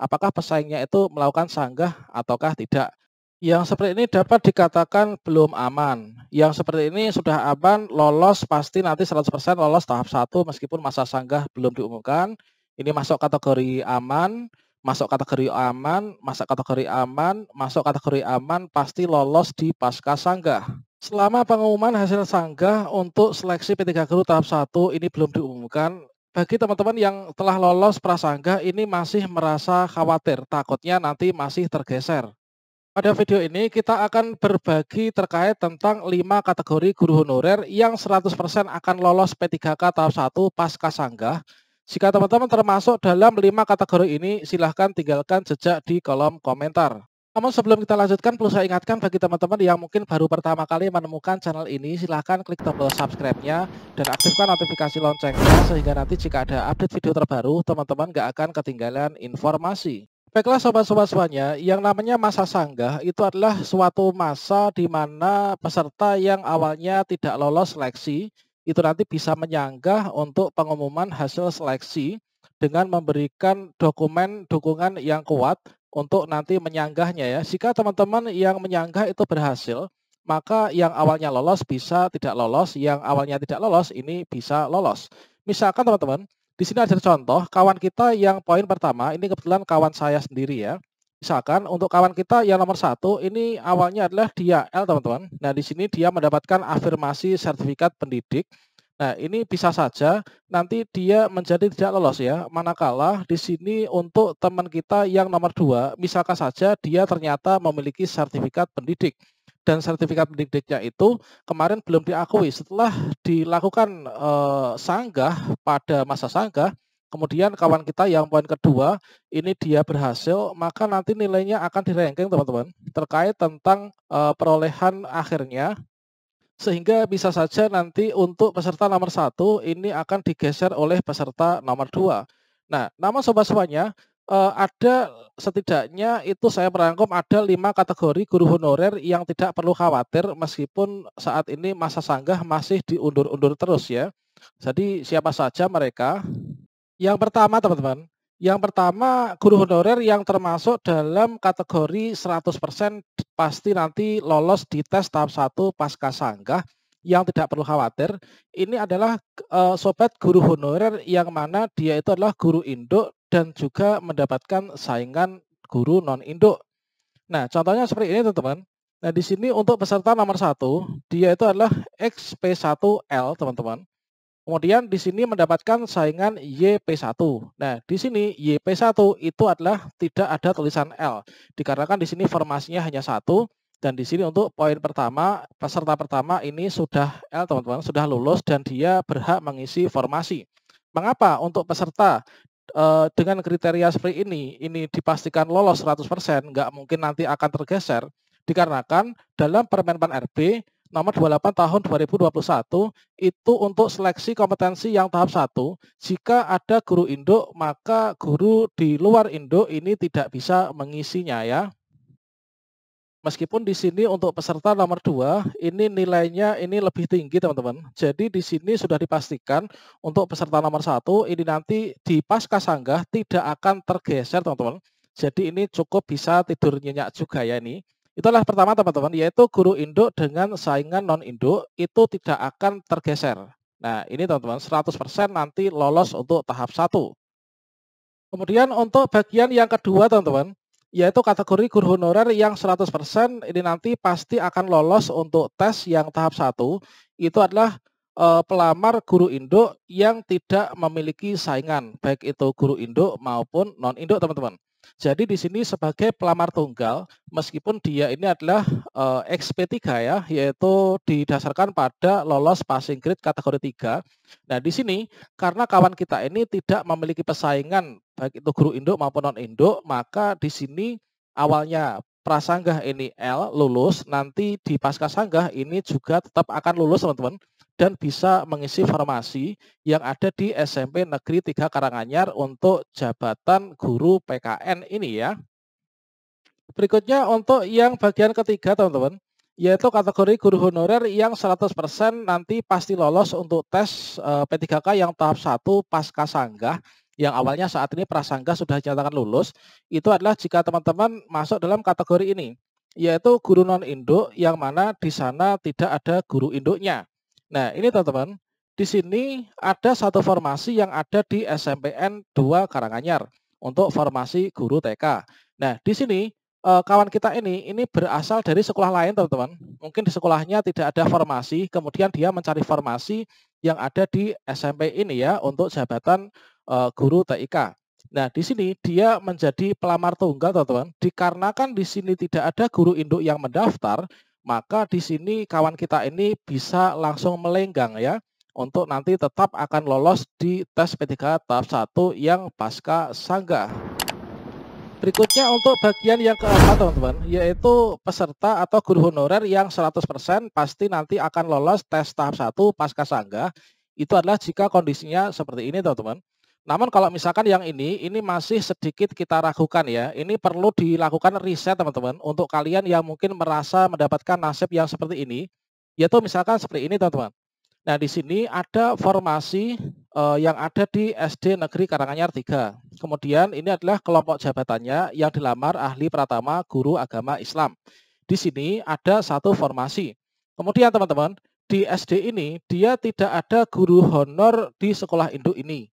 apakah pesaingnya itu melakukan sanggah ataukah tidak. Yang seperti ini dapat dikatakan belum aman. Yang seperti ini sudah aman, lolos pasti nanti 100% lolos tahap 1 meskipun masa sanggah belum diumumkan. Ini masuk kategori aman, masuk kategori aman, masuk kategori aman, masuk kategori aman, pasti lolos di pasca sanggah. Selama pengumuman hasil sanggah untuk seleksi P3 Guru tahap 1 ini belum diumumkan, bagi teman-teman yang telah lolos prasangka ini masih merasa khawatir, takutnya nanti masih tergeser. Pada video ini kita akan berbagi terkait tentang 5 kategori guru honorer yang 100% akan lolos P3K tahap 1 pasca sanggah. Jika teman-teman termasuk dalam 5 kategori ini, silahkan tinggalkan jejak di kolom komentar. Namun sebelum kita lanjutkan, perlu saya ingatkan bagi teman-teman yang mungkin baru pertama kali menemukan channel ini, silahkan klik tombol subscribe-nya dan aktifkan notifikasi loncengnya sehingga nanti jika ada update video terbaru, teman-teman gak akan ketinggalan informasi. Baiklah sobat-sobat semuanya, yang namanya masa sanggah itu adalah suatu masa di mana peserta yang awalnya tidak lolos seleksi, itu nanti bisa menyanggah untuk pengumuman hasil seleksi dengan memberikan dokumen dukungan yang kuat untuk nanti menyanggahnya ya. Jika teman-teman yang menyanggah itu berhasil, maka yang awalnya lolos bisa tidak lolos, yang awalnya tidak lolos ini bisa lolos. Misalkan teman-teman, di sini ada contoh kawan kita yang poin pertama, ini kebetulan kawan saya sendiri ya. Misalkan untuk kawan kita yang nomor satu, ini awalnya adalah dia L teman-teman. Nah di sini dia mendapatkan afirmasi sertifikat pendidik Nah, ini bisa saja nanti dia menjadi tidak lolos ya. Manakala di sini untuk teman kita yang nomor dua, misalkan saja dia ternyata memiliki sertifikat pendidik dan sertifikat pendidiknya itu kemarin belum diakui. Setelah dilakukan e, sanggah pada masa sanggah, kemudian kawan kita yang poin kedua ini dia berhasil, maka nanti nilainya akan direngking teman-teman terkait tentang e, perolehan akhirnya sehingga bisa saja nanti untuk peserta nomor satu ini akan digeser oleh peserta nomor dua. Nah, nama sobat semuanya eh, ada setidaknya itu saya merangkum ada lima kategori guru honorer yang tidak perlu khawatir meskipun saat ini masa sanggah masih diundur-undur terus ya. Jadi siapa saja mereka? Yang pertama teman-teman, yang pertama guru honorer yang termasuk dalam kategori 100% pasti nanti lolos di tes tahap 1 pasca sanggah yang tidak perlu khawatir. Ini adalah uh, sobat guru honorer yang mana dia itu adalah guru induk dan juga mendapatkan saingan guru non induk. Nah, contohnya seperti ini teman-teman. Nah, di sini untuk peserta nomor satu, dia itu adalah XP1L, teman-teman. Kemudian di sini mendapatkan saingan YP1. Nah, di sini YP1 itu adalah tidak ada tulisan L. Dikarenakan di sini formasinya hanya satu, dan di sini untuk poin pertama, peserta pertama ini sudah L teman-teman, sudah lulus dan dia berhak mengisi formasi. Mengapa untuk peserta eh, dengan kriteria seperti ini, ini dipastikan lolos 100%, nggak mungkin nanti akan tergeser, dikarenakan dalam Permenpan RB nomor 28 tahun 2021 itu untuk seleksi kompetensi yang tahap 1. Jika ada guru induk, maka guru di luar induk ini tidak bisa mengisinya ya. Meskipun di sini untuk peserta nomor 2, ini nilainya ini lebih tinggi teman-teman. Jadi di sini sudah dipastikan untuk peserta nomor 1 ini nanti di pasca sanggah tidak akan tergeser teman-teman. Jadi ini cukup bisa tidur nyenyak juga ya ini. Itulah pertama teman-teman, yaitu guru induk dengan saingan non-induk itu tidak akan tergeser. Nah, ini teman-teman 100% nanti lolos untuk tahap 1. Kemudian untuk bagian yang kedua teman-teman, yaitu kategori guru honorer yang 100% ini nanti pasti akan lolos untuk tes yang tahap 1, itu adalah e, pelamar guru induk yang tidak memiliki saingan, baik itu guru induk maupun non-induk teman-teman. Jadi di sini sebagai pelamar tunggal, meskipun dia ini adalah uh, eh, XP3 ya, yaitu didasarkan pada lolos passing grade kategori 3. Nah di sini karena kawan kita ini tidak memiliki persaingan, baik itu guru induk maupun non induk, maka di sini awalnya prasanggah ini L lulus, nanti di pasca sanggah ini juga tetap akan lulus teman-teman dan bisa mengisi formasi yang ada di SMP Negeri 3 Karanganyar untuk jabatan guru PKN ini ya. Berikutnya untuk yang bagian ketiga teman-teman, yaitu kategori guru honorer yang 100% nanti pasti lolos untuk tes eh, P3K yang tahap 1 pasca sanggah yang awalnya saat ini prasangga sudah dinyatakan lulus, itu adalah jika teman-teman masuk dalam kategori ini, yaitu guru non-induk yang mana di sana tidak ada guru induknya. Nah, ini teman-teman, di sini ada satu formasi yang ada di SMPN 2 Karanganyar untuk formasi guru TK. Nah, di sini eh, kawan kita ini ini berasal dari sekolah lain, teman-teman. Mungkin di sekolahnya tidak ada formasi, kemudian dia mencari formasi yang ada di SMP ini ya untuk jabatan eh, guru TK. Nah, di sini dia menjadi pelamar tunggal, teman-teman. Dikarenakan di sini tidak ada guru induk yang mendaftar, maka di sini kawan kita ini bisa langsung melenggang ya untuk nanti tetap akan lolos di tes P3 tahap 1 yang pasca sangga. Berikutnya untuk bagian yang keempat teman-teman, yaitu peserta atau guru honorer yang 100% pasti nanti akan lolos tes tahap 1 pasca sangga. Itu adalah jika kondisinya seperti ini teman-teman. Namun kalau misalkan yang ini, ini masih sedikit kita ragukan ya. Ini perlu dilakukan riset teman-teman untuk kalian yang mungkin merasa mendapatkan nasib yang seperti ini, yaitu misalkan seperti ini teman-teman. Nah di sini ada formasi uh, yang ada di SD Negeri Karanganyar 3. Kemudian ini adalah kelompok jabatannya yang dilamar ahli pratama guru agama Islam. Di sini ada satu formasi. Kemudian teman-teman, di SD ini dia tidak ada guru honor di sekolah induk ini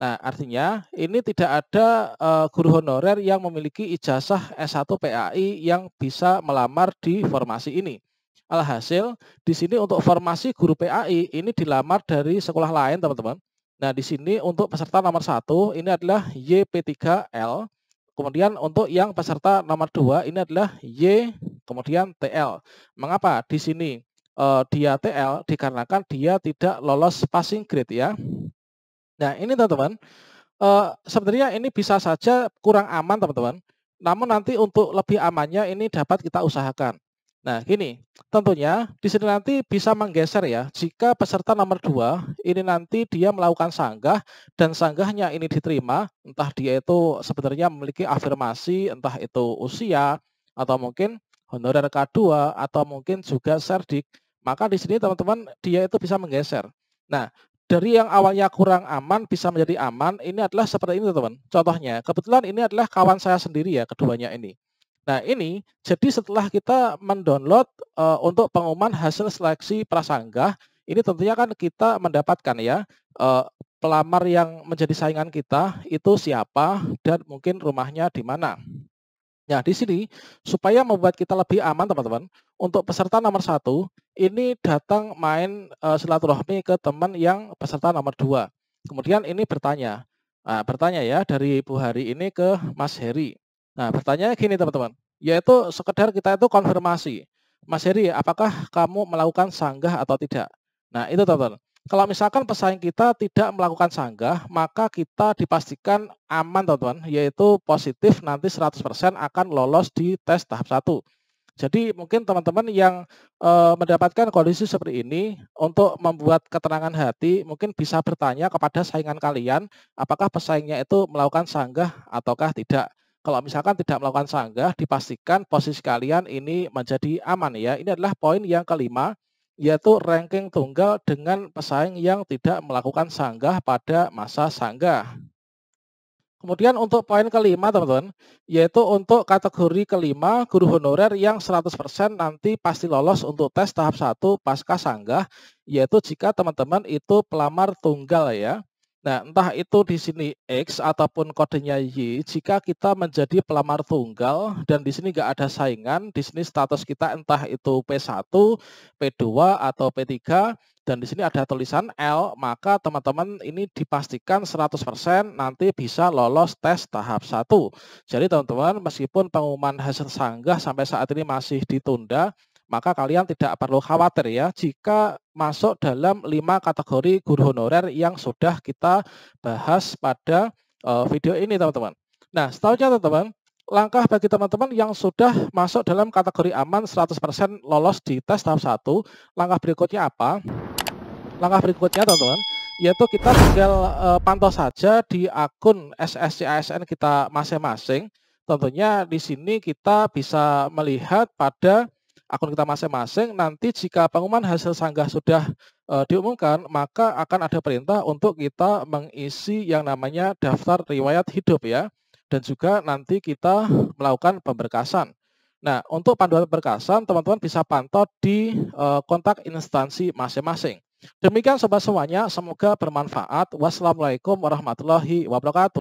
Nah, artinya ini tidak ada uh, guru honorer yang memiliki ijazah S1 PAI yang bisa melamar di formasi ini. Alhasil, di sini untuk formasi guru PAI ini dilamar dari sekolah lain, teman-teman. Nah, di sini untuk peserta nomor satu ini adalah YP3L. Kemudian untuk yang peserta nomor dua ini adalah Y kemudian TL. Mengapa? Di sini uh, dia TL dikarenakan dia tidak lolos passing grade ya Nah, ini teman-teman, uh, sebenarnya ini bisa saja kurang aman teman-teman. Namun nanti untuk lebih amannya ini dapat kita usahakan. Nah, gini, tentunya di sini nanti bisa menggeser ya. Jika peserta nomor 2 ini nanti dia melakukan sanggah dan sanggahnya ini diterima, entah dia itu sebenarnya memiliki afirmasi, entah itu usia atau mungkin honorer K2 atau mungkin juga serdik, maka di sini teman-teman dia itu bisa menggeser. Nah, dari yang awalnya kurang aman bisa menjadi aman. Ini adalah seperti ini, teman. Contohnya, kebetulan ini adalah kawan saya sendiri ya, keduanya ini. Nah, ini jadi setelah kita mendownload uh, untuk pengumuman hasil seleksi prasangka, ini tentunya kan kita mendapatkan ya uh, pelamar yang menjadi saingan kita itu siapa dan mungkin rumahnya di mana. Ya di sini supaya membuat kita lebih aman, teman-teman, untuk peserta nomor satu ini datang main uh, silaturahmi ke teman yang peserta nomor dua. Kemudian ini bertanya, nah, bertanya ya dari Bu Hari ini ke Mas Heri. Nah, bertanya gini teman-teman, yaitu sekedar kita itu konfirmasi. Mas Heri, apakah kamu melakukan sanggah atau tidak? Nah, itu teman-teman. Kalau misalkan pesaing kita tidak melakukan sanggah, maka kita dipastikan aman teman-teman, yaitu positif nanti 100% akan lolos di tes tahap 1. Jadi mungkin teman-teman yang e, mendapatkan kondisi seperti ini untuk membuat keterangan hati mungkin bisa bertanya kepada saingan kalian apakah pesaingnya itu melakukan sanggah ataukah tidak. Kalau misalkan tidak melakukan sanggah, dipastikan posisi kalian ini menjadi aman ya. Ini adalah poin yang kelima yaitu ranking tunggal dengan pesaing yang tidak melakukan sanggah pada masa sanggah. Kemudian untuk poin kelima teman-teman, yaitu untuk kategori kelima guru honorer yang 100% nanti pasti lolos untuk tes tahap 1 pasca sanggah, yaitu jika teman-teman itu pelamar tunggal ya. Nah, entah itu di sini X ataupun kodenya Y, jika kita menjadi pelamar tunggal dan di sini nggak ada saingan, di sini status kita entah itu P1, P2, atau P3, dan di sini ada tulisan L, maka teman-teman ini dipastikan 100% nanti bisa lolos tes tahap 1. Jadi teman-teman, meskipun pengumuman hasil sanggah sampai saat ini masih ditunda, maka kalian tidak perlu khawatir ya jika masuk dalam lima kategori guru honorer yang sudah kita bahas pada uh, video ini teman-teman. Nah, setahunya teman-teman, langkah bagi teman-teman yang sudah masuk dalam kategori aman 100% lolos di tes tahap 1, langkah berikutnya apa? Langkah berikutnya teman-teman, yaitu kita tinggal uh, pantau saja di akun SSCASN kita masing-masing. Tentunya di sini kita bisa melihat pada akun kita masing-masing. Nanti jika pengumuman hasil sanggah sudah e, diumumkan, maka akan ada perintah untuk kita mengisi yang namanya daftar riwayat hidup ya. Dan juga nanti kita melakukan pemberkasan. Nah, untuk panduan pemberkasan, teman-teman bisa pantau di e, kontak instansi masing-masing. Demikian sobat semuanya, semoga bermanfaat. Wassalamualaikum warahmatullahi wabarakatuh.